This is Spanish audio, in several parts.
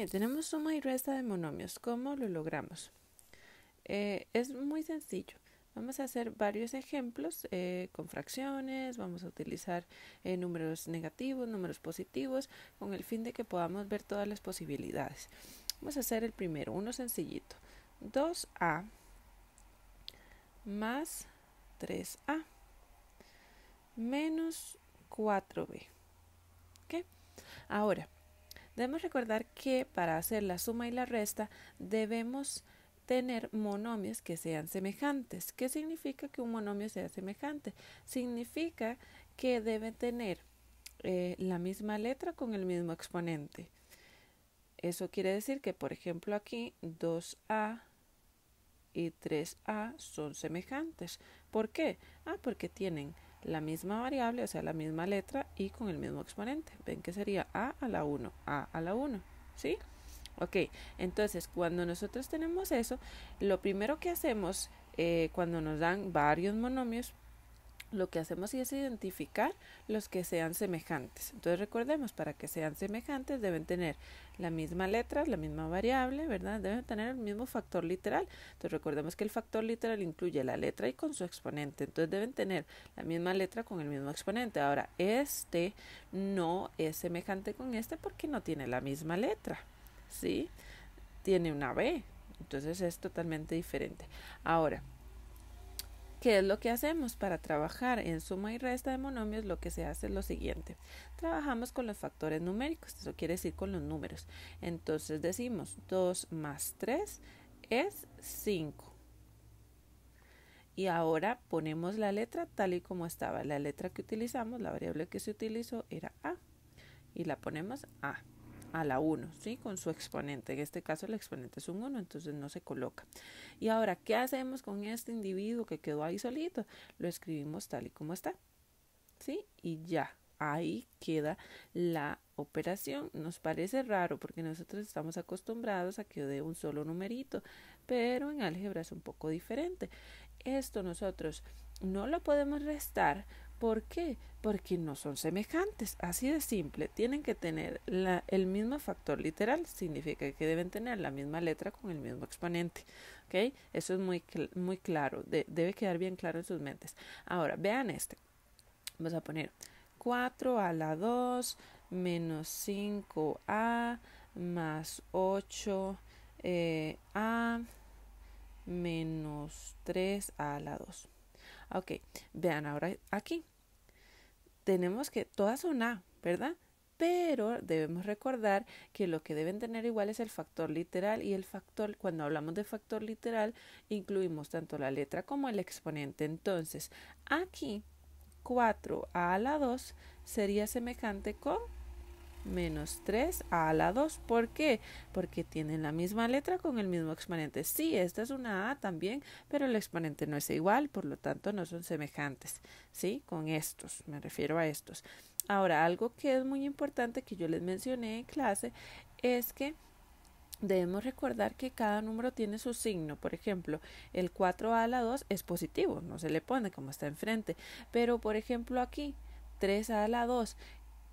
Bien, tenemos suma y resta de monomios. ¿Cómo lo logramos? Eh, es muy sencillo. Vamos a hacer varios ejemplos eh, con fracciones, vamos a utilizar eh, números negativos, números positivos, con el fin de que podamos ver todas las posibilidades. Vamos a hacer el primero, uno sencillito. 2A más 3A menos 4B. ¿Ok? Ahora, Debemos recordar que para hacer la suma y la resta debemos tener monomios que sean semejantes. ¿Qué significa que un monomio sea semejante? Significa que debe tener eh, la misma letra con el mismo exponente. Eso quiere decir que, por ejemplo, aquí 2a y 3a son semejantes. ¿Por qué? Ah, porque tienen la misma variable, o sea, la misma letra y con el mismo exponente. Ven que sería a a la 1, a a la 1, ¿sí? Ok, entonces cuando nosotros tenemos eso, lo primero que hacemos eh, cuando nos dan varios monomios, lo que hacemos es identificar los que sean semejantes. Entonces recordemos, para que sean semejantes deben tener la misma letra, la misma variable, ¿verdad? Deben tener el mismo factor literal. Entonces recordemos que el factor literal incluye la letra y con su exponente. Entonces deben tener la misma letra con el mismo exponente. Ahora, este no es semejante con este porque no tiene la misma letra, ¿sí? Tiene una B. Entonces es totalmente diferente. Ahora, ¿Qué es lo que hacemos? Para trabajar en suma y resta de monomios, lo que se hace es lo siguiente. Trabajamos con los factores numéricos, eso quiere decir con los números. Entonces decimos 2 más 3 es 5. Y ahora ponemos la letra tal y como estaba. La letra que utilizamos, la variable que se utilizó era A. Y la ponemos A a la 1, ¿sí? Con su exponente. En este caso el exponente es un 1, entonces no se coloca. Y ahora, ¿qué hacemos con este individuo que quedó ahí solito? Lo escribimos tal y como está, ¿sí? Y ya, ahí queda la operación. Nos parece raro porque nosotros estamos acostumbrados a que dé un solo numerito, pero en álgebra es un poco diferente. Esto nosotros no lo podemos restar ¿Por qué? Porque no son semejantes, así de simple. Tienen que tener el mismo factor literal, significa que deben tener la misma letra con el mismo exponente. ¿Ok? Eso es muy, claro, debe quedar bien claro en sus mentes. Ahora, vean este. Vamos a poner 4 a la 2 menos 5a más 8a eh, menos 3 a la 2. Ok, vean ahora aquí. Tenemos que todas son A, ¿verdad? Pero debemos recordar que lo que deben tener igual es el factor literal y el factor, cuando hablamos de factor literal, incluimos tanto la letra como el exponente. Entonces, aquí 4 a la 2 sería semejante con menos 3 a la 2. ¿Por qué? Porque tienen la misma letra con el mismo exponente. Sí, esta es una A también, pero el exponente no es igual, por lo tanto no son semejantes. ¿Sí? Con estos, me refiero a estos. Ahora, algo que es muy importante que yo les mencioné en clase es que debemos recordar que cada número tiene su signo. Por ejemplo, el 4 a la 2 es positivo, no se le pone como está enfrente. Pero, por ejemplo, aquí 3 a la 2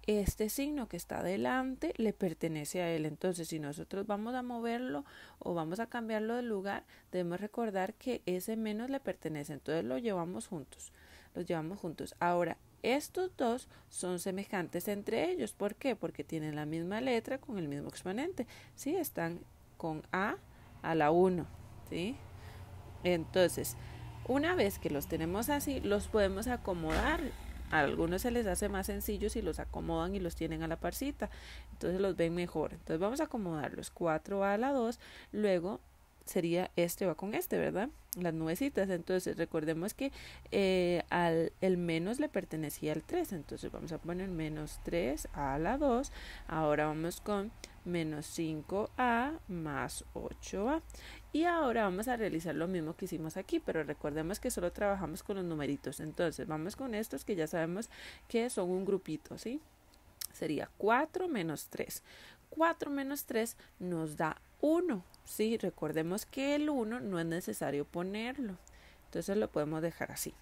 este signo que está delante le pertenece a él. Entonces, si nosotros vamos a moverlo o vamos a cambiarlo de lugar, debemos recordar que ese menos le pertenece. Entonces lo llevamos juntos. Los llevamos juntos. Ahora, estos dos son semejantes entre ellos. ¿Por qué? Porque tienen la misma letra con el mismo exponente. Sí, están con A a la 1. ¿Sí? Entonces, una vez que los tenemos así, los podemos acomodar a algunos se les hace más sencillo si los acomodan y los tienen a la parcita. Entonces los ven mejor. Entonces vamos a acomodarlos 4 a la 2, luego sería este va con este, ¿verdad? Las nubecitas. Entonces, recordemos que eh, al, el menos le pertenecía al 3. Entonces, vamos a poner menos 3 a la 2. Ahora vamos con menos 5a más 8a. Y ahora vamos a realizar lo mismo que hicimos aquí, pero recordemos que solo trabajamos con los numeritos. Entonces, vamos con estos que ya sabemos que son un grupito, ¿sí? Sería 4 menos 3. 4 menos 3 nos da 1. Sí, recordemos que el 1 no es necesario ponerlo. Entonces lo podemos dejar así.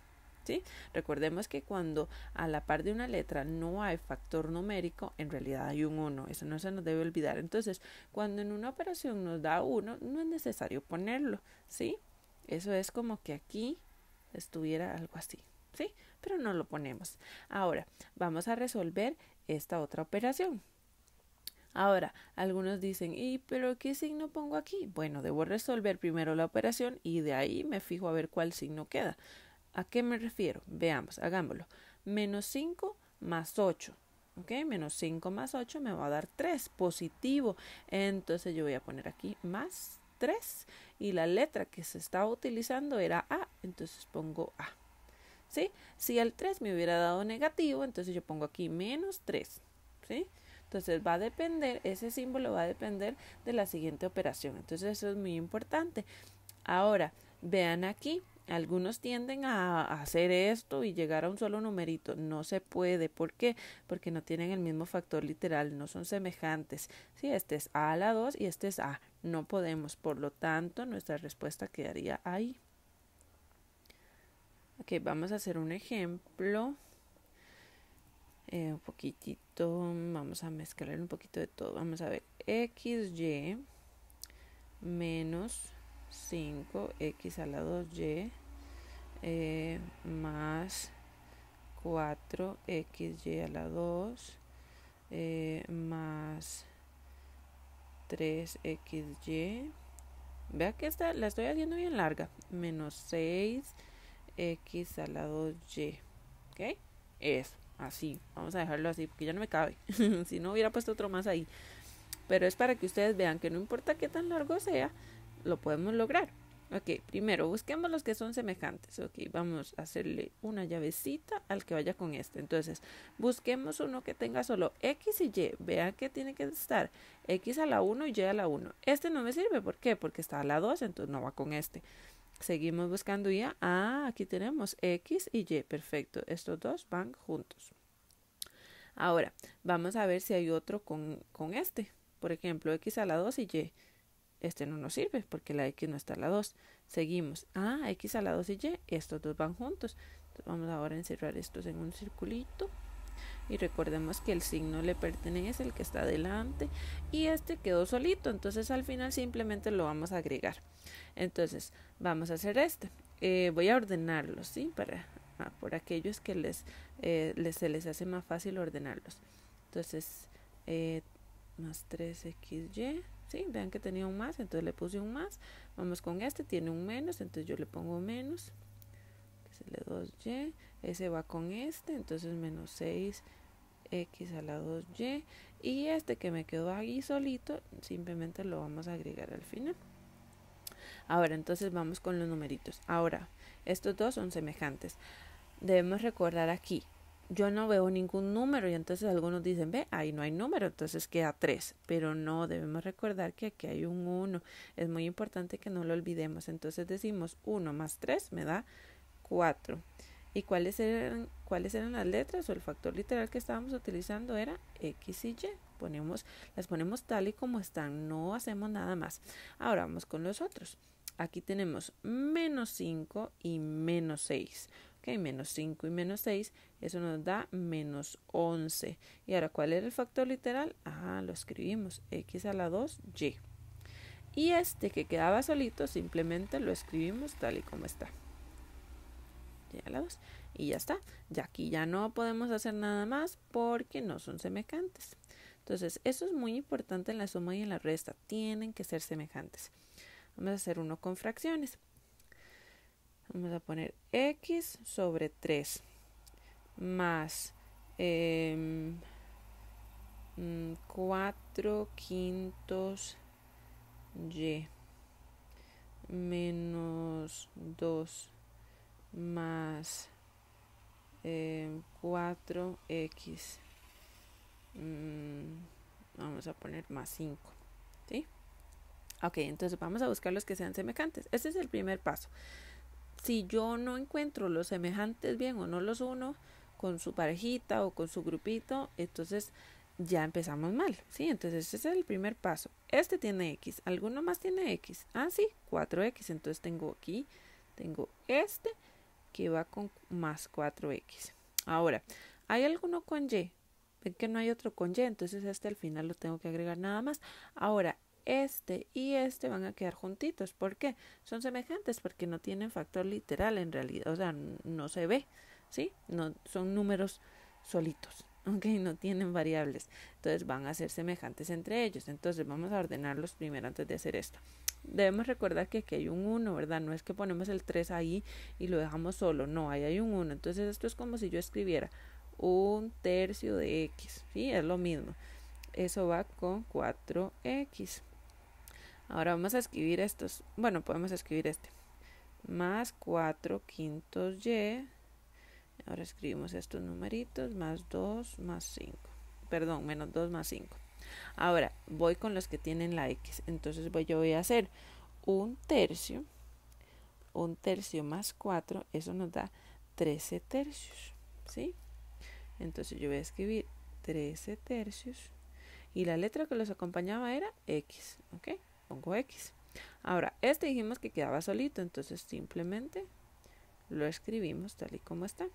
¿sí? Recordemos que cuando a la par de una letra no hay factor numérico, en realidad hay un 1. Eso no se nos debe olvidar. Entonces, cuando en una operación nos da 1, no es necesario ponerlo. ¿sí? Eso es como que aquí estuviera algo así. ¿sí? Pero no lo ponemos. Ahora, vamos a resolver esta otra operación. Ahora, algunos dicen, ¿y pero qué signo pongo aquí? Bueno, debo resolver primero la operación y de ahí me fijo a ver cuál signo queda. ¿A qué me refiero? Veamos, hagámoslo. Menos 5 más 8. ¿Ok? Menos 5 más 8 me va a dar 3, positivo. Entonces yo voy a poner aquí más 3 y la letra que se estaba utilizando era A, entonces pongo A. ¿Sí? Si el 3 me hubiera dado negativo, entonces yo pongo aquí menos 3. ¿Sí? Entonces va a depender, ese símbolo va a depender de la siguiente operación. Entonces eso es muy importante. Ahora, vean aquí, algunos tienden a hacer esto y llegar a un solo numerito. No se puede. ¿Por qué? Porque no tienen el mismo factor literal, no son semejantes. Si este es A a la 2 y este es A. No podemos. Por lo tanto, nuestra respuesta quedaría ahí. Ok, vamos a hacer un ejemplo. Eh, un poquitito, vamos a mezclar un poquito de todo. Vamos a ver, xy menos 5x a la 2y más 4xy a la 2 más 3xy. Vea que esta la estoy haciendo bien larga. Menos 6x a la 2y. ¿Ok? Eso. Así, vamos a dejarlo así porque ya no me cabe. si no hubiera puesto otro más ahí. Pero es para que ustedes vean que no importa qué tan largo sea, lo podemos lograr. Ok, primero busquemos los que son semejantes. Ok, vamos a hacerle una llavecita al que vaya con este. Entonces, busquemos uno que tenga solo X y Y. Vean que tiene que estar X a la 1 y Y a la 1. Este no me sirve, ¿por qué? Porque está a la 2, entonces no va con este. Seguimos buscando ya. Ah, aquí tenemos X y Y. Perfecto. Estos dos van juntos. Ahora, vamos a ver si hay otro con, este. Por ejemplo, X a la 2 y Y. Este no nos sirve porque la X no está a la 2. Seguimos. Ah, X a la 2 y Y. Estos dos van juntos. vamos ahora a encerrar estos en un circulito. Y recordemos que el signo le pertenece, el que está adelante. Y este quedó solito. Entonces al final simplemente lo vamos a agregar. Entonces, vamos a hacer esto. Eh, voy a ordenarlos, ¿sí? Para ah, por aquellos que eh, les, se les hace más fácil ordenarlos. Entonces, eh, más 3xy, ¿sí? Vean que tenía un más, entonces le puse un más. Vamos con este, tiene un menos, entonces yo le pongo menos. se le 2y, ese va con este, entonces menos 6 x a la 2y y este que me quedó ahí solito simplemente lo vamos a agregar al final Ahora, entonces vamos con los numeritos. Ahora, estos dos son semejantes. Debemos recordar aquí, yo no veo ningún número y entonces algunos dicen, ve, ahí no hay número, entonces queda 3, pero no, debemos recordar que aquí hay un 1, es muy importante que no lo olvidemos, entonces decimos 1 más 3 me da 4. ¿Y cuáles eran, cuáles eran las letras o el factor literal que estábamos utilizando era X y Y? Ponemos, las ponemos tal y como están, no hacemos nada más. Ahora vamos con los otros. Aquí tenemos menos 5 y menos 6. que menos 5 y menos 6, eso nos da menos 11. Y ahora, ¿cuál es el factor literal? Ah, lo escribimos, x a la 2y. Y este que quedaba solito, simplemente lo escribimos tal y como está. Y a la 2. Y ya está. Ya aquí ya no podemos hacer nada más porque no son semejantes. Entonces, eso es muy importante en la suma y en la resta. Tienen que ser semejantes. Vamos a hacer uno con fracciones. Vamos a poner x sobre 3 más eh, em, 4 mm, quintos y menos 2 más eh, em, 4x. Mm, vamos a poner más 5. ¿sí? Ok, entonces vamos a buscar los que sean semejantes. Este es el primer paso. Si yo no encuentro los semejantes bien o no los uno con su parejita o con su grupito, entonces ya empezamos mal, ¿sí? Entonces ese es el primer paso. Este tiene X, ¿alguno más tiene X? Ah, sí, 4X, entonces tengo aquí, tengo este que va con más 4X. Ahora, ¿hay alguno con Y? Ven que no hay otro con Y, entonces este al final lo tengo que agregar nada más. Ahora, este y este van a quedar juntitos. ¿Por qué? Son semejantes porque no tienen factor literal en realidad, o sea, no se ve, ¿sí? No, son números solitos, aunque No tienen variables. Entonces van a ser semejantes entre ellos. Entonces vamos a ordenarlos primero antes de hacer esto. Debemos recordar que aquí hay un 1, ¿verdad? No es que ponemos el 3 ahí y lo dejamos solo, no, ahí hay un 1. Entonces esto es como si yo escribiera un tercio de x, ¿sí? Es lo mismo. Eso va con 4x. Ahora vamos a escribir estos. Bueno, podemos escribir este. Más 4 quintos y. Ahora escribimos estos numeritos. Más 2 más 5. Perdón, menos 2 más 5. Ahora voy con los que tienen la x. Entonces yo voy a hacer un tercio. Un tercio más 4. Eso nos da 13 tercios. ¿Sí? Entonces yo voy a escribir 13 tercios. Y la letra que los acompañaba era x. ¿Ok? pongo X. Ahora, este dijimos que quedaba solito, entonces simplemente lo escribimos tal y como está.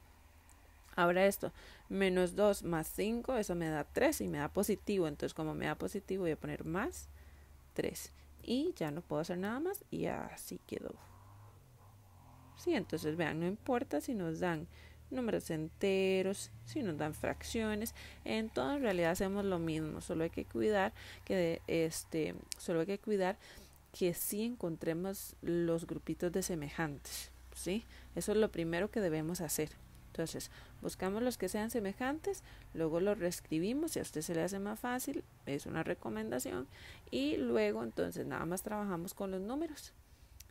Ahora esto, menos 2 más 5, eso me da 3 y me da positivo. Entonces, como me da positivo, voy a poner más 3. Y ya no puedo hacer nada más y así quedó. Sí, entonces vean, no importa si nos dan números enteros, si nos dan fracciones, en en realidad hacemos lo mismo, solo hay que cuidar que este, solo hay que cuidar que sí encontremos los grupitos de semejantes, ¿sí? Eso es lo primero que debemos hacer. Entonces, buscamos los que sean semejantes, luego los reescribimos, si a usted se le hace más fácil, es una recomendación, y luego entonces nada más trabajamos con los números,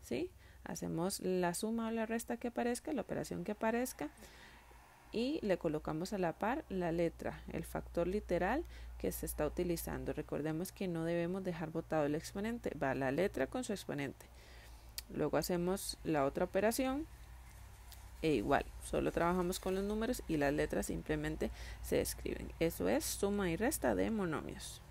¿sí? Hacemos la suma o la resta que aparezca, la operación que aparezca, y le colocamos a la par la letra, el factor literal que se está utilizando. Recordemos que no debemos dejar botado el exponente, va la letra con su exponente. Luego hacemos la otra operación e igual, solo trabajamos con los números y las letras simplemente se escriben. Eso es suma y resta de monomios.